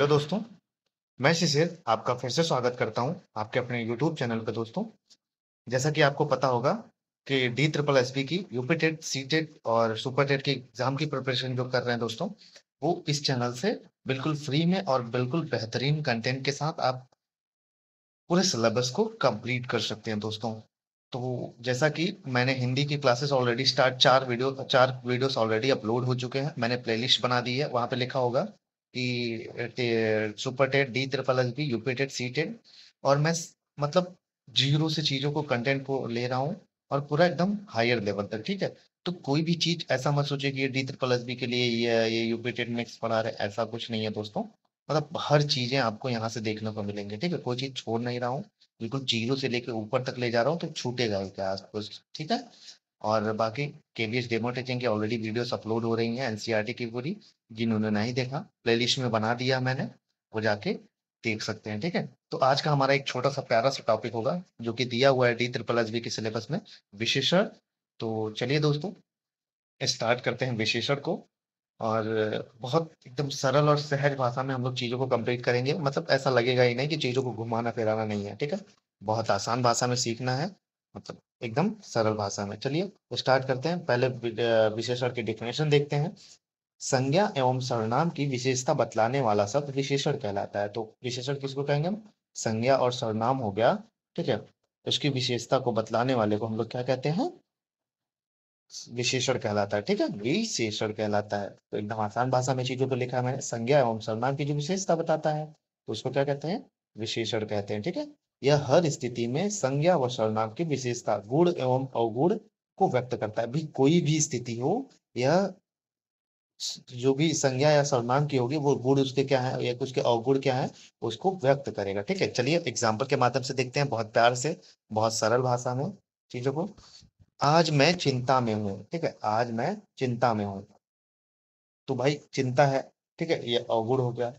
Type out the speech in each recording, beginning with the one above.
hello तो दोस्तों मैं शिशिर आपका फिर से स्वागत करता हूं आपके अपने यूट्यूब चैनल पर दोस्तों जैसा कि आपको पता होगा कि डी ट्रिपल एस बी की यूपी टेट सी टेट और सुपर टेट e की एग्जाम की प्रिपरेशन जो कर रहे हैं दोस्तों वो इस चैनल से बिल्कुल फ्री में और बिल्कुल बेहतरीन कंटेंट के साथ आप पूरे सिलेबस को कंप्लीट कर सकते हैं दोस्तों तो जैसा कि मैंने हिंदी की क्लासेस ऑलरेडी स्टार्ट चार वीडियो चार वीडियोस ऑलरेडी अपलोड हो चुके हैं मैंने प्लेलिस्ट बना दी है वहाँ पे लिखा होगा डी सी और मैं मतलब जीरो से चीज़ों को कंटेंट को ले रहा हूँ और पूरा एकदम हायर लेवल तक ठीक है तो कोई भी चीज़ ऐसा मत सोचे कि ये डी त्रिपल एस बी के लिए ये ये यूपी मिक्स पढ़ा रहे ऐसा कुछ नहीं है दोस्तों मतलब हर चीज़ें आपको यहाँ से देखने को मिलेंगे ठीक है कोई चीज़ छोड़ नहीं रहा हूँ बिल्कुल जीरो से लेकर ऊपर तक ले जा रहा हूँ तो छूटेगा क्या ठीक है और बाकी K V S demo teaching की ऑलरेडी वीडियोस अपलोड हो रही हैं एनसीईआरटी e की पूरी जिन्होंने नहीं देखा प्लेलिस्ट में बना दिया मैंने वो जाके देख सकते हैं ठीक है तो आज का हमारा एक छोटा सा प्यारा सा टॉपिक होगा जो कि दिया हुआ है डी ट्रिपल एस बी के सिलेबस में विशेषण तो चलिए दोस्तों स्टार्ट करते हैं विशेषण को और बहुत एकदम सरल और सहज भाषा में हम लोग चीज़ों को कंप्लीट करेंगे मतलब ऐसा लगेगा ही नहीं कि चीज़ों को घुमाना फिराना नहीं है ठीक है बहुत आसान भाषा में सीखना है मतलब एकदम सरल भाषा में चलिए स्टार्ट करते हैं पहले विशेषण की डिफिनेशन देखते हैं संज्ञा एवं सर्वनाम की विशेषता बतलाने वाला शब्द विशेषण कहलाता है तो विशेषण किसको कहेंगे हम संज्ञा और सर्वनाम हो गया ठीक है उसकी तो विशेषता को बतलाने वाले को हम लोग क्या कहते हैं विशेषण कहलाता है ठीक है विशेषण कहलाता है तो एकदम आसान भाषा में चीजों को लिखा है मैंने संज्ञा एवं सर्वनाम की जो विशेषता बताता है तो उसको क्या कहते हैं विशेषण कहते हैं ठीक है यह हर स्थिति में संज्ञा व सर्वनाम की विशेषता गुण एवं अवगुण को व्यक्त करता है भी कोई भी स्थिति हो यह जो भी संज्ञा या सर्वनाम की होगी वो गुण उसके क्या है या उसके अवगुण क्या है उसको व्यक्त करेगा ठीक है चलिए एग्जाम्पल के माध्यम से देखते हैं बहुत प्यार से बहुत सरल भाषा में चीजों को आज मैं चिंता में हूँ ठीक है आज मैं चिंता में हूँ तो भाई चिंता है ठीक है ये अवगुण हो गया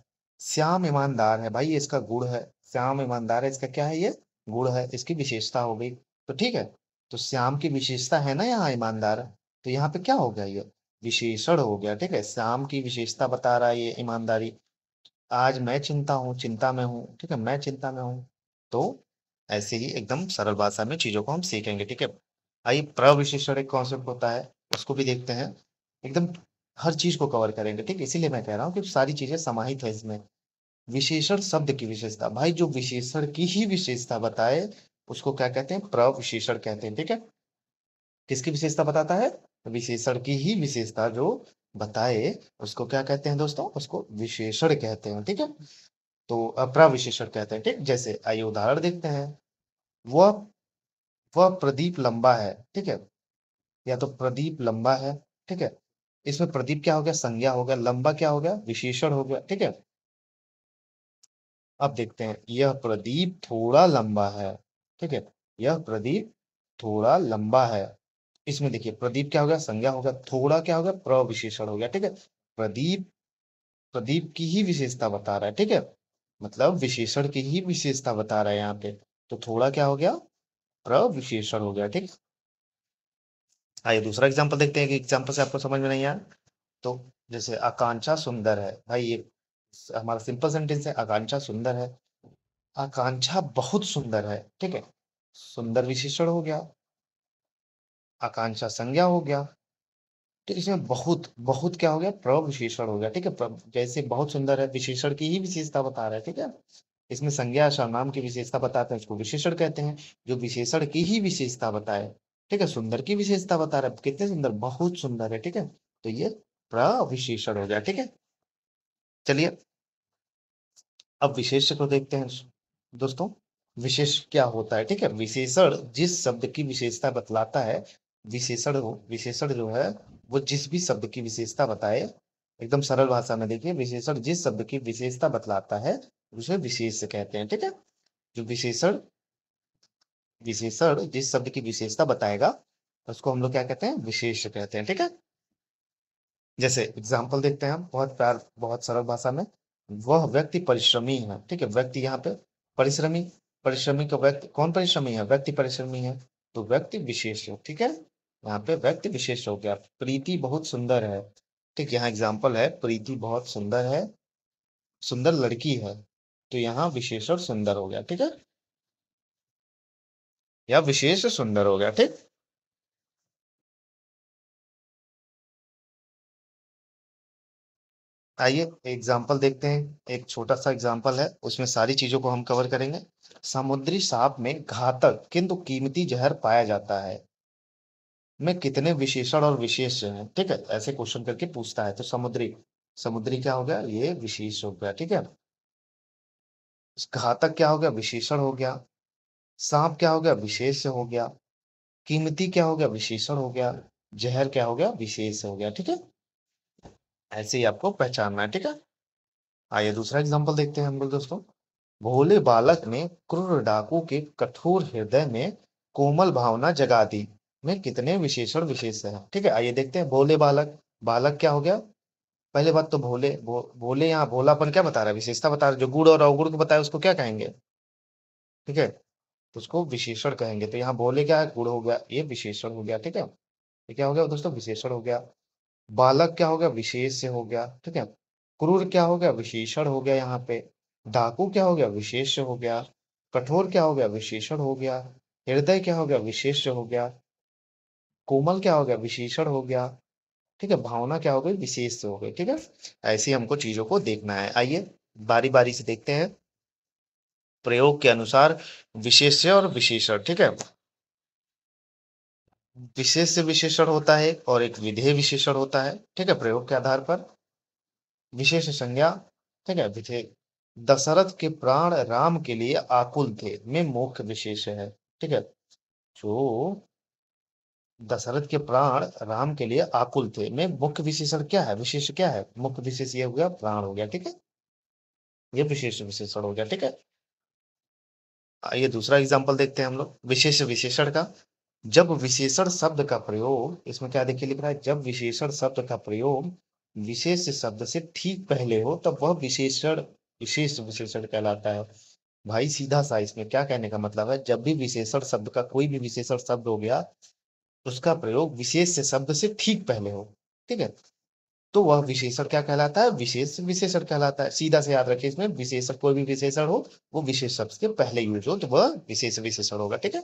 श्याम ईमानदार है भाई इसका गुड़ है श्याम ईमानदार है इसका क्या है ये गुड़ है इसकी विशेषता हो गई तो ठीक है तो श्याम की विशेषता है ना यहाँ ईमानदार तो यहाँ पे क्या हो गया ये विशेषण हो गया ठीक है श्याम की विशेषता बता रहा है ये ईमानदारी आज मैं चिंता हूँ चिंता में हूँ ठीक है मैं चिंता में हूँ तो ऐसे ही एकदम सरल भाषा में चीजों को हम सीखेंगे ठीक है आइए प्रविशेषण एक कॉन्सेप्ट होता है उसको भी देखते हैं एकदम हर चीज को कवर करेंगे ठीक इसीलिए मैं कह रहा हूँ कि सारी चीजें समाहित है इसमें विशेषण शब्द की विशेषता भाई जो विशेषण की ही विशेषता बताए उसको क्या कहते हैं प्रविशेषण कहते हैं ठीक है किसकी विशेषता बताता है विशेषण की ही विशेषता जो बताए उसको क्या कहते हैं दोस्तों उसको विशेषण कहते हैं ठीक है तो विशेषण कहते हैं ठीक जैसे आइए उदाहरण देखते हैं वह वह प्रदीप लंबा है ठीक है या तो प्रदीप लंबा है ठीक है इसमें प्रदीप क्या हो गया संज्ञा हो गया लंबा क्या हो गया विशेषण हो गया ठीक है अब देखते हैं यह प्रदीप थोड़ा लंबा है ठीक है यह प्रदीप थोड़ा लंबा है इसमें देखिए प्रदीप क्या हो गया संज्ञा हो गया थोड़ा क्या हो गया प्रविशेषण हो गया ठीक है प्रदीप प्रदीप की ही विशेषता बता रहा है ठीक है मतलब विशेषण की ही विशेषता बता रहा है यहाँ पे तो थोड़ा क्या हो गया प्रविशेषण हो गया ठीक है आइए दूसरा एग्जाम्पल देखते हैं कि एग्जाम्पल से आपको समझ में नहीं आया तो जैसे आकांक्षा सुंदर है भाई ये हमारा सिंपल सेंटेंस है आकांक्षा सुंदर है आकांक्षा बहुत सुंदर है ठीक है सुंदर विशेषण हो गया आकांक्षा संज्ञा हो गया तो इसमें बहुत बहुत क्या हो गया प्रव विशेषण हो गया ठीक है जैसे बहुत सुंदर है विशेषण की ही विशेषता बता रहा है ठीक है इसमें संज्ञा सर्वनाम की विशेषता बताते हैं उसको विशेषण कहते हैं जो विशेषण की ही विशेषता बताए ठीक है सुंदर की विशेषता बता रहे कितने सुंदर बहुत सुंदर है ठीक है तो ये प्रविशेषण हो जाए ठीक है चलिए अब विशेष को देखते हैं दोस्तों विशेष क्या होता है ठीक है विशेषण जिस शब्द की विशेषता बतलाता है विशेषण विशेषण जो है वो जिस भी शब्द की विशेषता बताए एकदम सरल भाषा में देखिए विशेषण जिस शब्द की विशेषता बतलाता है उसे विशेष कहते हैं ठीक है जो विशेषण विशेषण जिस शब्द की विशेषता बताएगा उसको हम लोग क्या कहते हैं विशेष कहते हैं ठीक है जैसे एग्जाम्पल देखते हैं हम बहुत प्यार बहुत सरल भाषा में वह व्यक्ति परिश्रमी है ठीक है व्यक्ति यहाँ पे परिश्रमी परिश्रमी का व्यक्ति कौन परिश्रमी है व्यक्ति परिश्रमी है तो व्यक्ति विशेष है ठीक है यहाँ पे व्यक्ति विशेष हो गया प्रीति बहुत सुंदर है ठीक यहाँ एग्जाम्पल है प्रीति बहुत सुंदर है सुंदर लड़की है तो यहाँ विशेष और सुंदर हो गया ठीक है या विशेष सुंदर हो गया ठीक आइए एग्जाम्पल देखते हैं एक छोटा सा एग्जाम्पल है उसमें सारी चीजों को हम कवर करेंगे समुद्री सांप में घातक किंतु कीमती जहर पाया जाता है में कितने विशेषण और विशेष हैं ठीक है ऐसे क्वेश्चन करके पूछता है तो समुद्री समुद्री क्या हो गया ये विशेष हो गया ठीक है घातक क्या हो गया विशेषण हो गया सांप क्या हो गया विशेष हो गया कीमती क्या हो गया विशेषण हो गया जहर क्या हो गया विशेष हो गया ठीक है ऐसे ही आपको पहचानना है ठीक है आइए दूसरा एग्जाम्पल देखते हैं हम लोग दोस्तों भोले बालक ने क्रूर डाकू के कठोर हृदय में कोमल भावना जगा दी में कितने विशेषण विशेष है ठीक है आइए देखते हैं भोले बालक बालक क्या हो गया पहले बात तो भोले भो, भोले यहाँ भोलापन क्या बता रहा है विशेषता बता रहा है जो गुड़ और अवगुड़ को बताया उसको क्या कहेंगे ठीक है उसको विशेषण कहेंगे तो यहाँ बोले क्या है गुड़ हो गया ये विशेषण हो गया ठीक है ये क्या हो गया दोस्तों विशेषण हो गया बालक क्या हो गया विशेष से हो गया ठीक है क्रूर क्या हो गया विशेषण हो गया यहाँ पे डाकू क्या हो गया विशेष हो गया कठोर क्या हो गया विशेषण हो गया हृदय क्या हो गया विशेष हो गया कोमल क्या हो गया विशेषण हो गया ठीक है भावना क्या हो गई विशेष हो गई ठीक है ऐसी हमको चीजों को देखना है आइए बारी बारी से देखते हैं प्रयोग के अनुसार विशेष्य और विशेषण ठीक है विशेष विशेषण होता है और एक विधेय विशेषण होता है ठीक है प्रयोग के आधार पर विशेष संज्ञा ठीक है विधेय दशरथ के प्राण राम के लिए आकुल थे में मुख्य विशेष है ठीक है जो दशरथ के प्राण राम के लिए आकुल थे में मुख्य विशेषण क्या है विशेष क्या है मुख्य विशेष ये हो गया प्राण हो गया ठीक है ये विशेष विशेषण हो गया ठीक है आइए दूसरा एग्जाम्पल देखते हैं हम लोग विशेष विशेषण का जब विशेषण शब्द का प्रयोग इसमें क्या देखिए लिख रहा है जब विशेषण शब्द का प्रयोग विशेष शब्द से ठीक पहले हो तब वह विशेषण विशेष विशेषण कहलाता है भाई सीधा सा इसमें क्या कहने का मतलब है जब भी विशेषण शब्द का कोई भी विशेषण शब्द हो गया उसका प्रयोग विशेष शब्द से ठीक पहले हो ठीक है तो वह विशेषण क्या कहलाता है विशेष विशेषण कहलाता है सीधा से याद रखिए इसमें विशेषक कोई भी विशेषण हो वो विशेष शब्द के पहले यूज हो तो वह विशेष विशेषण होगा ठीक है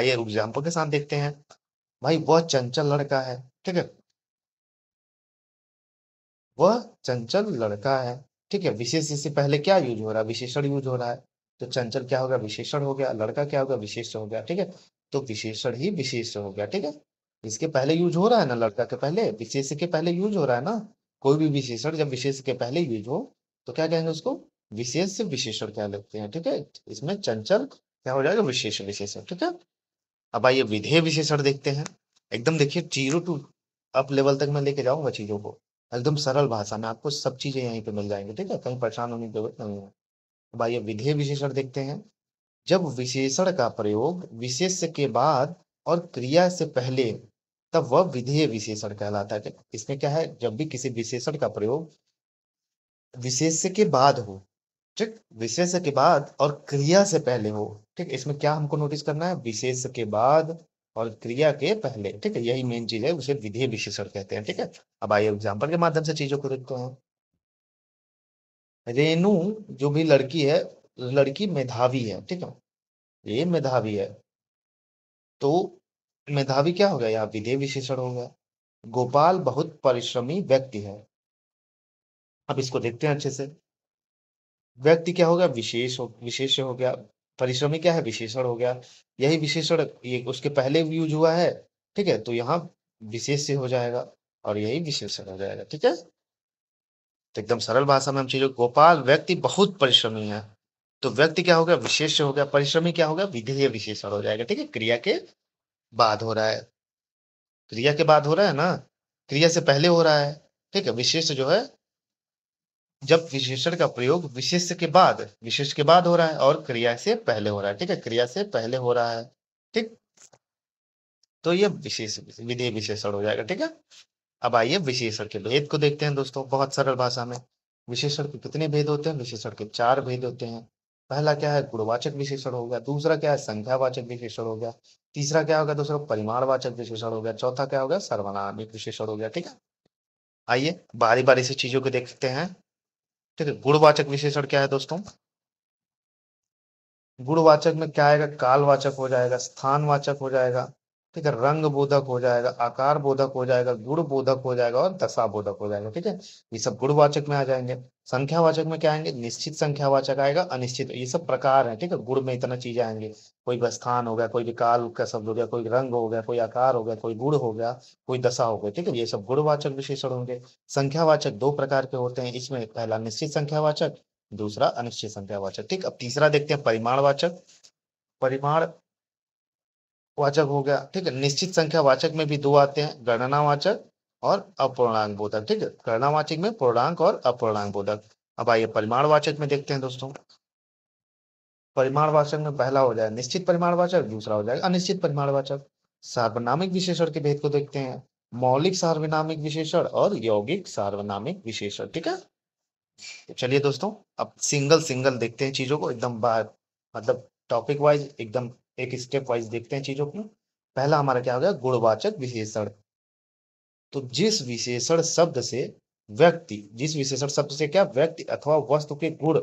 आइए एग्जाम्पल के साथ देखते हैं भाई वह चंचल लड़का है ठीक है वह चंचल लड़का है ठीक है विशेष इससे पहले क्या यूज हो रहा है विशेषण यूज हो रहा है तो चंचल क्या होगा विशेषण हो गया लड़का क्या होगा विशेष हो गया ठीक है तो विशेषण ही विशेष हो गया ठीक है इसके पहले यूज हो रहा है ना लड़का के पहले विशेष के पहले यूज हो रहा है ना कोई भी विशेषण जब विशेष के पहले यूज हो तो क्या कहेंगे उसको विशेष विशेषण क्या लगते हैं ठीक है इसमें चंचल क्या हो जाएगा विशेष विशेषण ठीक है अब आइए विधेय विशेषण देखते हैं एकदम देखिए जीरो टू अप लेवल तक मैं लेके जाऊंगा चीजों को एकदम सरल भाषा में आपको सब चीजें यहीं पे मिल जाएंगी ठीक है कहीं परेशान होने की जरूरत नहीं है अब आइए विधेय विशेषण देखते हैं जब विशेषण का प्रयोग विशेष के बाद और क्रिया से पहले तब वह विधेय विशेषण कहलाता है इसमें क्या है जब भी किसी विशेषण का प्रयोग विशेष के बाद हो ठीक विशेष के बाद और क्रिया से पहले हो ठीक इसमें क्या हमको नोटिस करना है विशेष के बाद और क्रिया के पहले ठीक है यही मेन चीज है उसे विधेय विशेषण कहते हैं ठीक है अब आइए एग्जाम्पल के माध्यम से चीजों को देखते हैं रेणु जो भी लड़की है लड़की मेधावी है ठीक है ये मेधावी है तो मेधावी क्या होगा या विधेय विशेषण होगा गोपाल बहुत परिश्रमी व्यक्ति है अब इसको देखते हैं अच्छे से व्यक्ति क्या होगा विशेष हो विशेष हो गया परिश्रमी क्या है विशेषण हो गया यही विशेषण ये उसके पहले यूज हुआ है ठीक है तो यहाँ विशेष से हो जाएगा और यही विशेषण हो जाएगा ठीक है तो एकदम सरल भाषा में हम चीजों गोपाल व्यक्ति बहुत परिश्रमी है तो व्यक्ति क्या हो गया विशेष हो गया परिश्रमी क्या हो गया विधेय विशेषण हो जाएगा ठीक है क्रिया के बाद हो रहा है क्रिया के बाद हो रहा है ना क्रिया से पहले हो रहा है ठीक है विशेष जो है जब विशेषण का प्रयोग विशेष के बाद विशेष के बाद हो रहा है और क्रिया से पहले हो रहा है ठीक है क्रिया से पहले हो रहा है ठीक तो ये विशेष विधेय विशेषण हो जाएगा ठीक है अब आइए विशेषण के भेद को देखते हैं दोस्तों बहुत सरल भाषा में विशेषण के कितने भेद होते हैं विशेषण के चार भेद होते हैं पहला क्या है गुणवाचक विशेषण हो गया दूसरा क्या है संख्यावाचक विशेषण हो गया तीसरा क्या होगा दूसरा परिमाणवाचक विशेषण हो गया चौथा क्या हो गया सर्वनामिक विशेषण हो गया ठीक है आइए बारी बारी से चीजों को देखते हैं ठीक है गुणवाचक विशेषण क्या है दोस्तों गुणवाचक में क्या आएगा कालवाचक हो जाएगा स्थानवाचक हो जाएगा ठीक है रंग बोधक हो जाएगा आकार बोधक हो जाएगा गुण बोधक हो जाएगा और दशा बोधक हो जाएगा ठीक है ये सब गुणवाचक में आ जाएंगे संख्यावाचक में क्या आएंगे निश्चित संख्यावाचक आएगा अनिश्चित ये सब प्रकार है ठीक है गुण में इतना चीजें आएंगे कोई स्थान हो गया कोई विकाल का शब्द हो गया कोई रंग हो गया कोई आकार हो गया कोई गुण हो गया कोई दशा हो गया ठीक है ये सब गुणवाचक विशेषण होंगे संख्यावाचक दो प्रकार के होते हैं इसमें पहला निश्चित संख्यावाचक दूसरा अनिश्चित संख्यावाचक ठीक अब तीसरा देखते हैं परिमाणवाचक परिमाण वाचक हो गया ठीक है निश्चित संख्यावाचक में भी दो आते हैं गणनावाचक और अपूर्णांक बोधक ठीक है कर्णावाचक में पूर्णांक और अपूर्णांक बोधक अब आइए परिमाणवाचक में देखते हैं दोस्तों परिमाणवाचक में पहला हो जाए निश्चित परिमाणवाचक दूसरा हो जाएगा अनिश्चित परिमाणवाचक सार्वनामिक विशेषण के भेद को देखते हैं मौलिक सार्वनामिक विशेषण और यौगिक सार्वनामिक विशेषण ठीक है तो चलिए दोस्तों अब सिंगल सिंगल देखते हैं चीजों को एकदम बार मतलब टॉपिक वाइज एकदम एक स्टेप वाइज देखते हैं चीजों को पहला हमारा क्या हो गया गुणवाचक विशेषण तो जिस विशेषण शब्द से व्यक्ति जिस विशेषण शब्द से क्या व्यक्ति अथवा वस्तु के गुण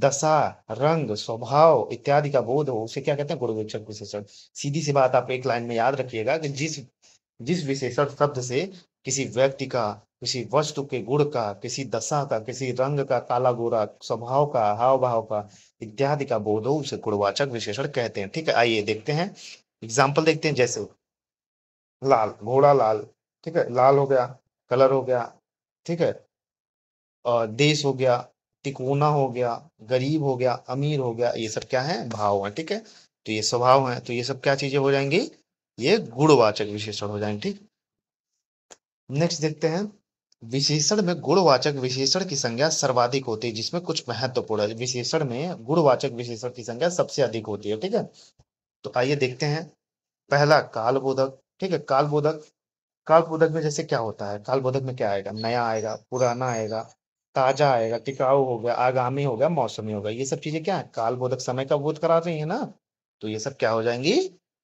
दशा रंग स्वभाव इत्यादि का बोध हो उसे क्या कहते हैं गुणवेक्षण विशेषण सीधी सी बात आप एक लाइन में याद रखिएगा कि जिस जिस विशेषण शब्द से किसी व्यक्ति का किसी वस्तु के गुण का किसी दशा का किसी रंग का काला गोरा स्वभाव का हाव भाव का इत्यादि का बोध हो उसे गुणवाचक विशेषण कहते हैं ठीक है आइए देखते हैं एग्जाम्पल देखते हैं जैसे लाल घोड़ा लाल ठीक है लाल हो गया कलर हो गया ठीक है देश हो गया तिकोना हो गया गरीब हो गया अमीर हो गया ये सब क्या है भाव है ठीक है तो ये स्वभाव है तो ये सब क्या चीजें हो जाएंगी ये गुणवाचक विशेषण हो जाएंगे ठीक नेक्स्ट देखते हैं विशेषण में गुणवाचक विशेषण की संज्ञा सर्वाधिक होती है जिसमें कुछ महत्वपूर्ण है विशेषण में गुणवाचक विशेषण की संज्ञा सबसे अधिक होती है ठीक है तो आइए देखते हैं पहला कालबोधक ठीक है कालबोधक काल बोधक में जैसे क्या होता है काल बोधक में क्या आएगा नया आएगा पुराना आएगा ताजा आएगा टिकाऊ हो गया आगामी हो गया मौसमी होगा ये सब चीजें क्या है काल बोधक समय का बोध करा रही है ना तो ये सब क्या हो जाएंगी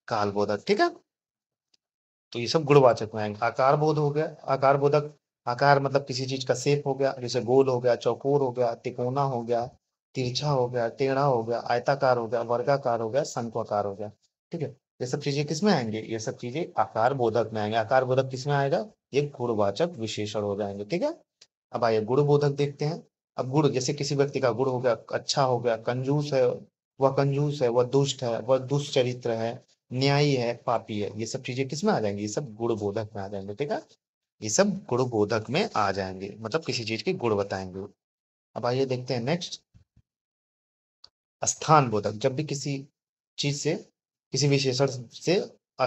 काल बोधक ठीक है तो ये सब गुणवाचक में आएंगे आकार बोध हो गया आकार बोधक आकार मतलब किसी चीज का सेप हो गया जैसे गोल हो गया चौकोर हो गया तिकोना हो गया तिरछा हो गया टेढ़ा हो गया आयताकार हो गया वर्गाकार हो गया शंकुआकार हो गया ठीक है ये सब चीजें किसमें आएंगे ये सब चीजें आकार बोधक में आएंगे आकार बोधक किसमें आएगा ये गुणवाचक विशेषण हो जाएंगे ठीक है अब आइए गुण बोधक देखते हैं अब गुण जैसे किसी व्यक्ति का गुण हो गया अच्छा हो गया कंजूस है वह कंजूस है वह दुष्ट है वह दुष्चरित्र है न्यायी है पापी है ये सब चीजें किसमें आ जाएंगे ये सब गुण बोधक में आ जाएंगे ठीक है ये सब गुण बोधक में आ जाएंगे मतलब किसी चीज के गुण बताएंगे अब आइए देखते हैं नेक्स्ट स्थान बोधक जब भी किसी चीज से किसी विशेषण से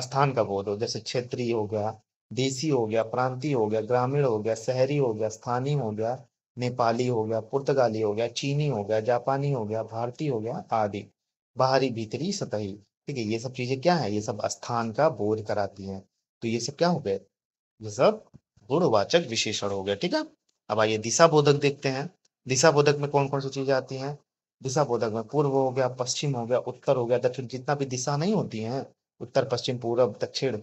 स्थान का बोध हो जैसे क्षेत्रीय हो गया देसी हो गया प्रांतीय हो गया ग्रामीण हो गया शहरी हो गया स्थानीय हो गया नेपाली हो गया पुर्तगाली हो गया चीनी हो गया जापानी हो गया भारतीय हो गया आदि बाहरी भीतरी सतही ठीक है ये सब चीजें क्या है ये सब स्थान का बोध कराती हैं तो ये सब क्या हो गए ये सब गुणवाचक विशेषण हो गया ठीक है अब आइए दिशा बोधक देखते हैं दिशा बोधक में कौन कौन सी चीजें आती हैं दिशा बोधक में पूर्व हो गया पश्चिम हो गया उत्तर हो गया दक्षिण जितना भी दिशा नहीं होती है उत्तर पश्चिम पूर्व दक्षिण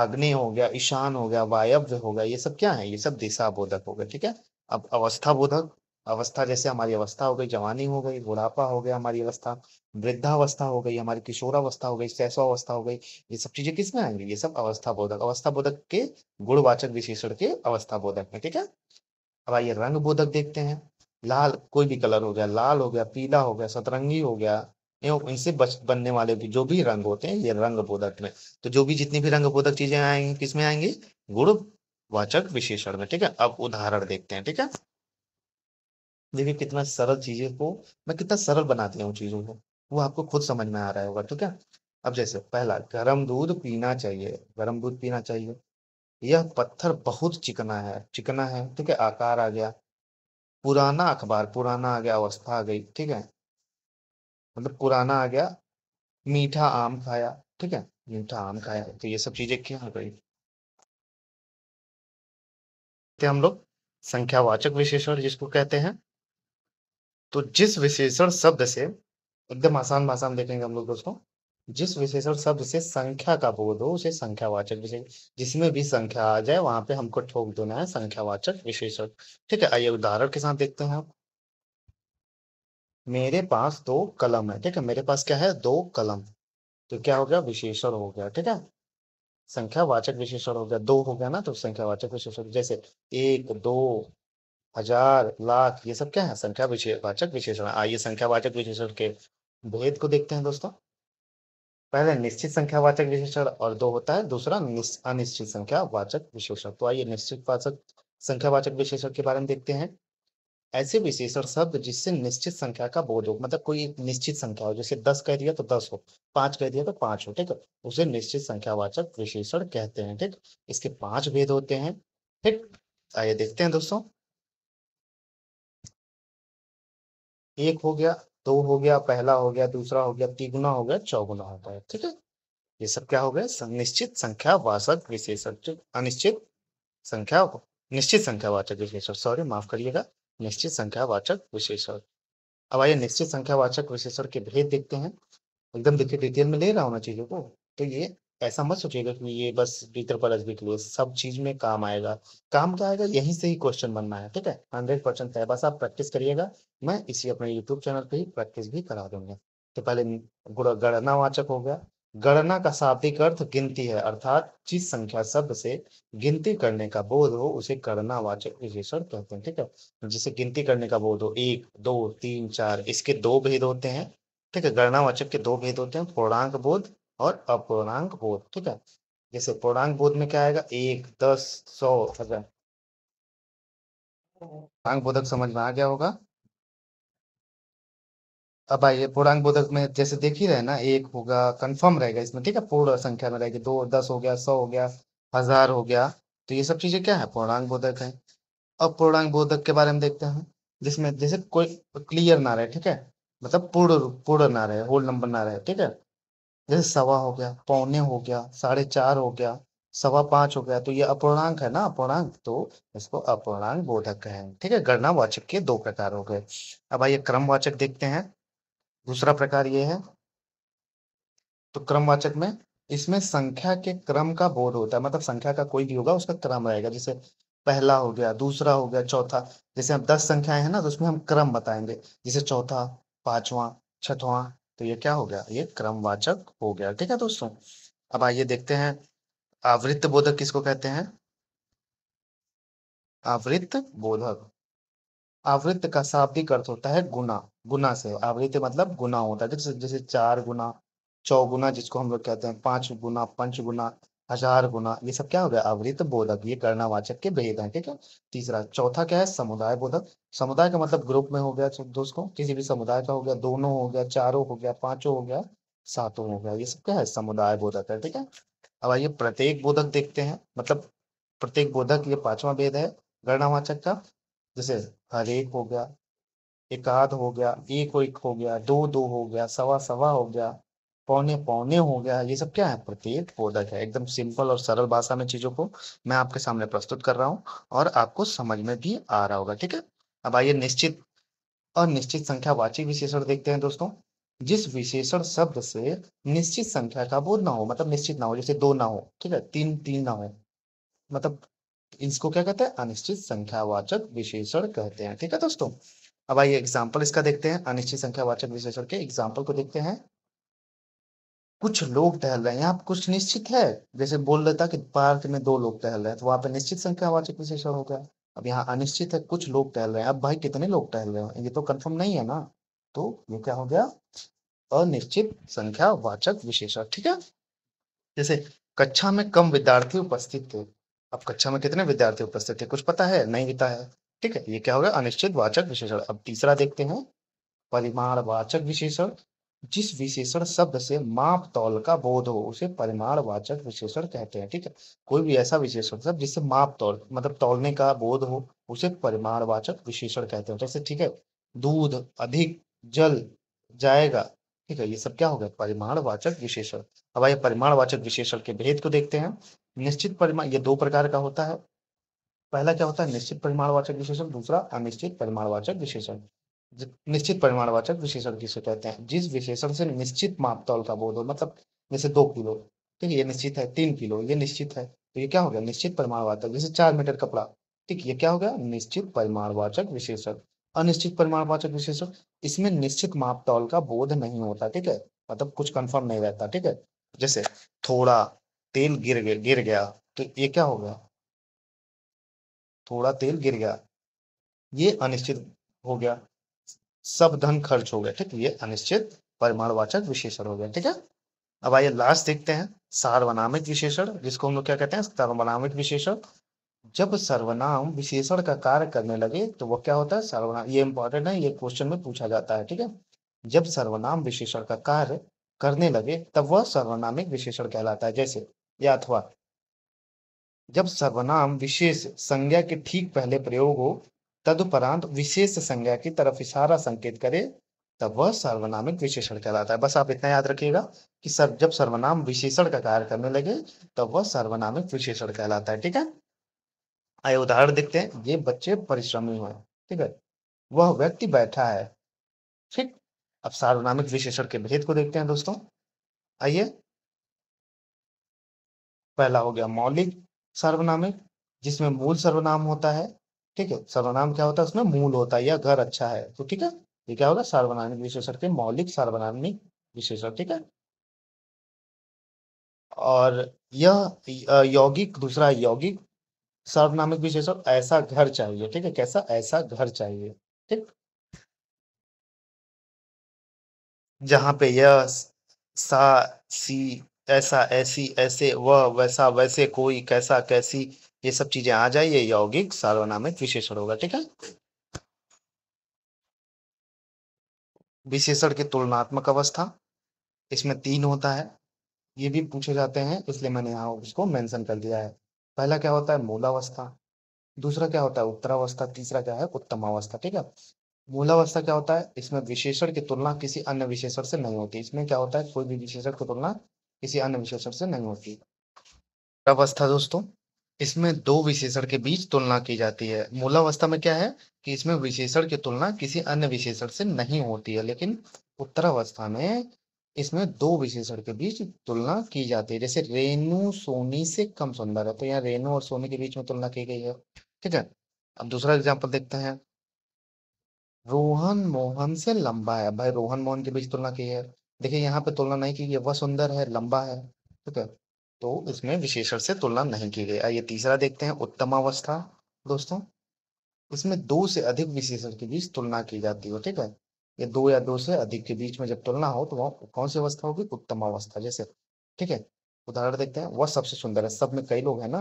अग्नि हो गया ईशान हो गया वायव्य हो गया ये सब क्या है ये सब दिशा बोधक हो गए ठीक है अब अवस्था बोधक अवस्था जैसे हमारी अवस्था हो गई जवानी हो गई बुढ़ापा हो गया हमारी अवस्था वृद्धावस्था हो गई हमारी किशोरावस्था हो गई अवस्था हो गई ये सब चीजें किसमें आएंगी ये सब अवस्था बोधक अवस्था बोधक के गुणवाचक विशेषण के अवस्था बोधक में ठीक है अब आइए रंग बोधक देखते हैं लाल कोई भी कलर हो गया लाल हो गया पीला हो गया सतरंगी हो गया इनसे बच बनने वाले भी जो भी रंग होते हैं ये रंग बोधक में तो जो भी जितनी भी रंग बोधक चीजें आएंगी किसमें आएंगी गुण वाचक विशेषण में ठीक है अब उदाहरण देखते हैं ठीक है देखिए कितना सरल चीजें को मैं कितना सरल बनाती हूँ चीजों को वो आपको खुद समझ में आ रहा होगा ठीक है अब जैसे पहला गर्म दूध पीना चाहिए गर्म दूध पीना चाहिए यह पत्थर बहुत चिकना है चिकना है ठीक है आकार आ गया पुराना अखबार पुराना आ गया अवस्था आ गई ठीक है मतलब पुराना आ गया मीठा आम खाया ठीक है मीठा आम खाया तो ये सब चीजें क्या हो गई हम लोग संख्यावाचक विशेषण जिसको कहते हैं तो जिस विशेषण शब्द से एकदम आसान भाषा में देखेंगे हम लोग दोस्तों जिस विशेषण शब्द से संख्या का बोध हो उसे संख्यावाचक विशेष जिसमें भी संख्या आ जाए वहां पे हमको ठोक देना है संख्यावाचक विशेषण ठीक है आइए उदाहरण के साथ देखते हैं मेरे पास दो कलम है ठीक है मेरे पास क्या है दो कलम तो क्या हो गया विशेषण हो गया ठीक है संख्यावाचक विशेषण हो गया दो हो गया ना तो संख्यावाचक विशेषण जैसे एक दो हजार लाख ये सब क्या है संख्या विशेषवाचक विशेषण आइए संख्यावाचक विशेषण के भेद को देखते हैं दोस्तों पहले निश्चित संख्यावाचक विशेषण और दो होता है दूसरा अनिश्चित संख्या वाचक विशेषण तो आइए निश्चित वाचक वाचक विशेषण के बारे में देखते हैं ऐसे विशेषण शब्द जिससे निश्चित संख्या का बोध हो मतलब कोई निश्चित संख्या हो जैसे दस कह दिया तो दस हो पांच कह दिया तो पांच हो ठीक है उसे निश्चित संख्यावाचक विशेषण कहते हैं ठीक इसके पांच भेद होते हैं ठीक आइए देखते हैं दोस्तों एक हो गया दो हो गया पहला हो गया दूसरा हो गया तिगुना हो गया चौगुना होता है ठीक है ये सब क्या हो गया निश्चित संख्या वाचक विशेषक अनिश्चित संख्या निश्चित संख्या वाचक विशेषण सॉरी माफ करिएगा निश्चित संख्या वाचक विशेषण अब आइए निश्चित संख्या वाचक विशेषण के भेद देखते हैं एकदम डिटेल में ले रहा होना चीजों को तो ये ऐसा मत सोचिएगा कि ये बस भीतर पर रजबी के लिए सब चीज में काम आएगा काम क्या तो आएगा यहीं से ही क्वेश्चन बनना है ठीक है हंड्रेड परसेंट है बस आप प्रैक्टिस करिएगा मैं इसी अपने यूट्यूब चैनल पे ही प्रैक्टिस भी करा दूंगा तो पहले गणना वाचक हो गया गणना का शाब्दिक अर्थ गिनती है अर्थात जिस संख्या शब्द से गिनती करने का बोध हो उसे गणना वाचक विशेषण कहते हैं ठीक है जिसे गिनती करने का बोध हो एक दो तीन चार इसके दो भेद होते हैं ठीक है गणना वाचक के दो भेद होते हैं पूर्णांक बोध और अपूर्णांक बोध ठीक है जैसे पूर्णांक बोध में क्या आएगा एक दस सौ हजार पूर्णांक बोधक समझ में आ गया होगा अब आइए पूर्णांक बोधक में जैसे देख ही रहे ना एक होगा कंफर्म रहेगा इसमें ठीक है पूर्ण संख्या में रहेगी दो दस हो गया सौ हो गया हजार हो गया तो ये सब चीजें क्या है पूर्णांक बोधक है अब पूर्णांक बोधक के बारे में देखते हैं जिसमें जैसे कोई क्लियर ना रहे ठीक है मतलब पूर्ण पूर्ण ना रहे होल नंबर ना रहे ठीक है जैसे सवा हो गया पौने हो गया साढ़े चार हो गया सवा पांच हो गया तो ये अपूर्णांक है ना अपूर्णांक तो इसको अपूर्णांक बोधक है ठीक है गणना वाचक के दो प्रकार हो गए अब आइए क्रमवाचक देखते हैं दूसरा प्रकार ये है तो क्रमवाचक में इसमें संख्या के क्रम का बोध होता है मतलब संख्या का कोई भी होगा उसका क्रम रहेगा जैसे पहला हो गया दूसरा हो गया चौथा जैसे हम दस संख्याएं हैं ना तो उसमें हम क्रम बताएंगे जैसे चौथा पांचवा छठवां तो ये क्या हो गया ये क्रमवाचक हो गया ठीक है दोस्तों अब आइए देखते हैं आवृत्त बोधक किसको कहते हैं आवृत्त बोधक आवृत्त का शाब्दिक अर्थ होता है गुना गुना से आवृत्त मतलब गुना होता है जैसे जैसे चार गुना चौगुना जिसको हम लोग कहते हैं पांच गुना पंच गुना हजार गुना ये सब क्या हो गया अवृत बोधक ये कर्णावाचक के भेद है ठीक है तीसरा चौथा क्या है समुदाय बोधक समुदाय का मतलब ग्रुप में हो गया दोस्तों किसी भी समुदाय का हो गया दोनों हो गया चारों हो गया पांचों हो गया सातों हो गया ये सब क्या है समुदाय बोधक है ठीक है अब आइए प्रत्येक बोधक देखते हैं मतलब प्रत्येक बोधक ये पांचवा भेद है गर्णावाचक का जैसे हर एक हो गया एकाध हो गया एक एक हो गया दो दो हो गया सवा सवा हो गया पौने पौने हो गया ये सब क्या है प्रत्येक बोधक है एकदम सिंपल और सरल भाषा में चीजों को मैं आपके सामने प्रस्तुत कर रहा हूँ और आपको समझ में भी आ रहा होगा ठीक है अब आइए निश्चित और निश्चित संख्या वाचिक विशेषण देखते हैं दोस्तों जिस विशेषण शब्द से निश्चित संख्या का बोध ना हो मतलब निश्चित ना हो जैसे दो ना हो ठीक है तीन तीन ना हो मतलब इसको क्या कहते हैं अनिश्चित संख्यावाचक विशेषण कहते हैं ठीक है दोस्तों अब आइए एग्जाम्पल इसका देखते हैं अनिश्चित संख्यावाचक विशेषण के एग्जाम्पल को देखते हैं कुछ लोग टहल रहे हैं यहाँ कुछ निश्चित है जैसे बोल देता कि पार्क में दो लोग टहल रहे हैं तो वहां पे निश्चित संख्या वाचक विशेषण हो गया अब यहाँ अनिश्चित है कुछ लोग टहल रहे हैं अब भाई कितने लोग टहल रहे हैं ये तो कंफर्म नहीं है ना तो ये क्या हो गया अनिश्चित संख्या वाचक विशेषण ठीक है जैसे कक्षा में कम विद्यार्थी उपस्थित थे अब कक्षा में कितने विद्यार्थी उपस्थित थे कुछ पता है नहीं पता है ठीक है ये क्या होगा अनिश्चित वाचक विशेषण अब तीसरा देखते हैं परिमाण वाचक विशेषण जिस विशेषण शब्द से माप तौल का बोध हो उसे परिमाणवाचक विशेषण कहते हैं ठीक है कोई भी ऐसा विशेषण शब्द जिससे माप तौल मतलब तौलने का बोध हो उसे परिमाणवाचक विशेषण कहते हैं जैसे तो ठीक है दूध अधिक जल जाएगा ठीक है ये सब क्या हो गया परिमाणवाचक विशेषण अब आइए परिमाणवाचक विशेषण के भेद को देखते हैं निश्चित परिमाण ये दो प्रकार का होता है पहला क्या होता है निश्चित परिमाणवाचक विशेषण दूसरा अनिश्चित परिमाणवाचक विशेषण निश्चित परिमाणवाचक विशेषण किसे कहते हैं जिस विशेषण से निश्चित मापतौल का बोध हो मतलब जैसे दो किलो ठीक है ये निश्चित है तीन किलो ये निश्चित है तो ये क्या हो गया निश्चित परिमाणवाचक जैसे चार मीटर कपड़ा ठीक ये क्या हो गया निश्चित परिमाणवाचक विशेषण अनिश्चित परिमाणवाचक विशेषण इसमें निश्चित मापतौल का बोध नहीं होता ठीक है मतलब कुछ कंफर्म नहीं रहता ठीक है जैसे थोड़ा तेल गिर गया गिर गया तो ये क्या हो गया थोड़ा तेल गिर गया ये अनिश्चित हो गया सब धन खर्च हो गया ठीक ये अनिश्चित परिमाणवाचक विशेषण हो गया ठीक है अब आइए लास्ट देखते हैं सार्वनामिक विशेषण जिसको हम लोग क्या कहते हैं सार्वनामिक विशेषण जब सर्वनाम विशेषण का कार्य करने लगे तो वो क्या होता है सर्वनाम ये इंपॉर्टेंट है ये क्वेश्चन में पूछा जाता है ठीक है जब सर्वनाम विशेषण का कार्य करने लगे तब वह सर्वनामिक विशेषण कहलाता है जैसे या अथवा जब सर्वनाम विशेष संज्ञा के ठीक पहले प्रयोग हो तदुपरांत विशेष संज्ञा की तरफ इशारा संकेत करे तब वह सर्वनामिक विशेषण कहलाता है बस आप इतना याद रखिएगा कि सर जब सर्वनाम विशेषण का कार्य करने लगे तब वह सर्वनामिक विशेषण कहलाता है ठीक है आइए उदाहरण देखते हैं ये बच्चे परिश्रमी हुए ठीक है वह व्यक्ति बैठा है ठीक अब सार्वनामिक विशेषण के भेद को देखते हैं दोस्तों आइए पहला हो गया मौलिक सर्वनामिक जिसमें मूल सर्वनाम होता है ठीक है सर्वनाम क्या होता है उसमें मूल होता है या घर अच्छा है तो ठीक है ये क्या होगा सार्वनामिक विशेषण के मौलिक सार्वनामिक विशेषण ठीक है और यह यौगिक दूसरा यौगिक सर्वनामिक विशेषण ऐसा घर चाहिए ठीक है कैसा ऐसा घर चाहिए ठीक जहां पे यह सा सी ऐसा ऐसी ऐसे वह वैसा वैसे कोई कैसा कैसी ये सब चीजें आ जाए ये यौगिक सार्वनामिक विशेषण होगा ठीक है विशेषण की तुलनात्मक अवस्था इसमें तीन होता है ये भी पूछे जाते हैं इसलिए मैंने यहाँ उसको मेंशन कर दिया है पहला क्या होता है मूलावस्था दूसरा क्या होता है उत्तरावस्था तीसरा क्या है उत्तमावस्था ठीक है मूलावस्था क्या होता है इसमें विशेषण की तुलना किसी अन्य विशेषण से नहीं होती इसमें क्या होता है कोई भी विशेषण की तुलना किसी अन्य विशेषण से नहीं होती अवस्था दोस्तों इसमें दो विशेषण के बीच तुलना की जाती है मूलावस्था में क्या है कि इसमें विशेषण की तुलना किसी अन्य विशेषण से नहीं होती है लेकिन उत्तरावस्था में इसमें दो विशेषण के बीच तुलना की जाती है जैसे रेणु सोनी से कम सुंदर है तो यहाँ रेणु और सोनी के बीच में तुलना की गई है ठीक है अब दूसरा एग्जाम्पल देखते हैं रोहन मोहन से लंबा है भाई रोहन मोहन के बीच तुलना की है देखिए यहाँ पे तुलना नहीं की वह सुंदर है लंबा है ठीक है तो इसमें विशेषण से तुलना नहीं की गई आइए तीसरा देखते हैं उत्तम अवस्था दोस्तों इसमें दो से अधिक विशेषण के बीच तुलना की जाती है ठीक है ये दो या दो से अधिक के बीच में जब तुलना हो तो वह कौन सी अवस्था होगी उत्तम अवस्था जैसे ठीक है उदाहरण देखते हैं वह सबसे सुंदर है सब में कई लोग हैं ना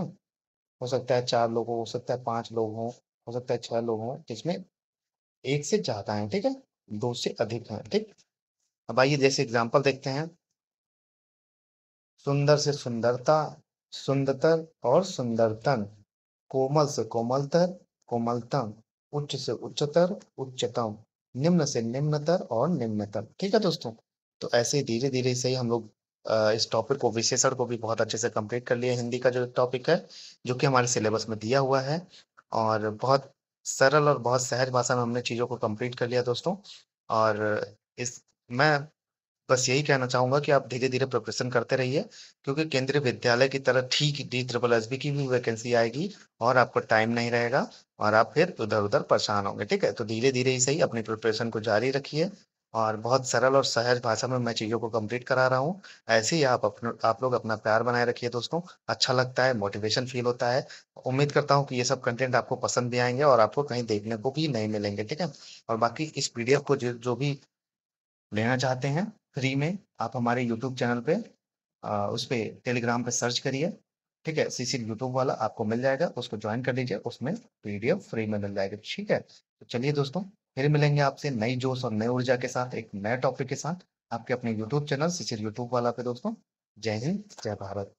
हो सकता है चार लोग हो सकता है पांच लोग हो हो सकता है छह लोग हों जिसमें एक से ज्यादा है ठीक है दो से अधिक है ठीक अब आइए जैसे एग्जाम्पल देखते हैं सुंदर से सुंदरता सुंदरतर और सुंदरतन कोमल से कोमलतर कोमलतम उच्च से उच्चतर उच्चतम निम्न से निम्नतर और निम्नतर ठीक है दोस्तों तो ऐसे ही धीरे धीरे से ही हम लोग इस टॉपिक को विशेषण को भी बहुत अच्छे से कंप्लीट कर लिए हिंदी का जो टॉपिक है जो कि हमारे सिलेबस में दिया हुआ है और बहुत सरल और बहुत सहज भाषा में हमने चीज़ों को कंप्लीट कर लिया दोस्तों और इस मैं बस यही कहना चाहूंगा कि आप धीरे धीरे प्रिपरेशन करते रहिए क्योंकि केंद्रीय विद्यालय की तरह ठीक डी ट्रिपल एस बी की भी वैकेंसी आएगी और आपको टाइम नहीं रहेगा और आप फिर उधर उधर परेशान होंगे ठीक है तो धीरे धीरे ही सही अपनी प्रिपरेशन को जारी रखिए और बहुत सरल और सहज भाषा में मैं चीज़ों को कंप्लीट करा रहा हूँ ऐसे ही आप अपने आप लोग अपना प्यार बनाए रखिए दोस्तों अच्छा लगता है मोटिवेशन फील होता है उम्मीद करता हूँ कि ये सब कंटेंट आपको पसंद भी आएंगे और आपको कहीं देखने को भी नहीं मिलेंगे ठीक है और बाकी इस पीडीएफ को जो भी लेना चाहते हैं फ्री में आप हमारे यूट्यूब चैनल पे आ, उस पर टेलीग्राम पे सर्च करिए ठीक है सीसी यूट्यूब वाला आपको मिल जाएगा उसको ज्वाइन कर लीजिए उसमें पीडीएफ फ्री में मिल जाएगा ठीक है तो चलिए दोस्तों फिर मिलेंगे आपसे नई जोश और नई ऊर्जा के साथ एक नए टॉपिक के साथ आपके अपने यूट्यूब चैनल सीसी यूट्यूब वाला पे दोस्तों जय हिंद जय भारत